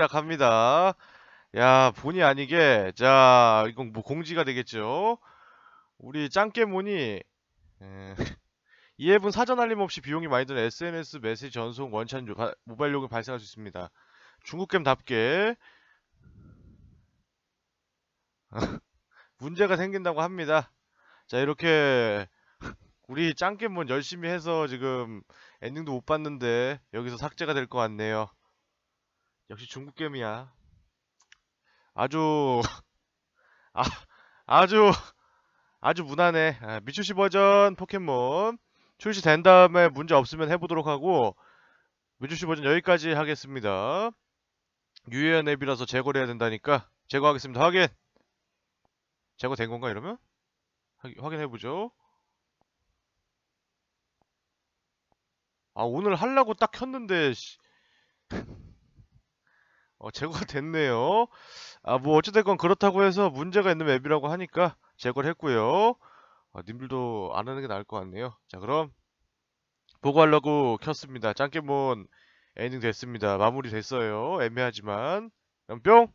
시작합니다. 야, 본의 아니게, 자, 이건 뭐 공지가 되겠죠? 우리 짱깨문이, 이앱분 사전 알림 없이 비용이 많이 드는 SNS 메시지 전송 원찬 모바일 요금 발생할 수 있습니다. 중국겜답게, 문제가 생긴다고 합니다. 자, 이렇게, 우리 짱깨문 열심히 해서 지금 엔딩도 못 봤는데, 여기서 삭제가 될 것 같네요. 역시 중국 게임이야. 아주 아 아주 아주 무난해. 아, 미출시 버전 포켓몬 출시된 다음에 문제 없으면 해보도록 하고 미출시 버전 여기까지 하겠습니다. 유해한 앱이라서 제거를 해야 된다니까 제거하겠습니다. 확인! 제거된 건가 이러면? 확인해보죠. 아 오늘 하려고 딱 켰는데 어, 제거가 됐네요. 아, 뭐어쨌든 그렇다고 해서 문제가 있는 맵이라고 하니까 제거를 했고요. 아, 님들도 안 하는 게 나을 것 같네요. 자, 그럼 보고하려고 켰습니다. 짱깨몬 엔딩 됐습니다. 마무리 됐어요. 애매하지만 그럼 뿅!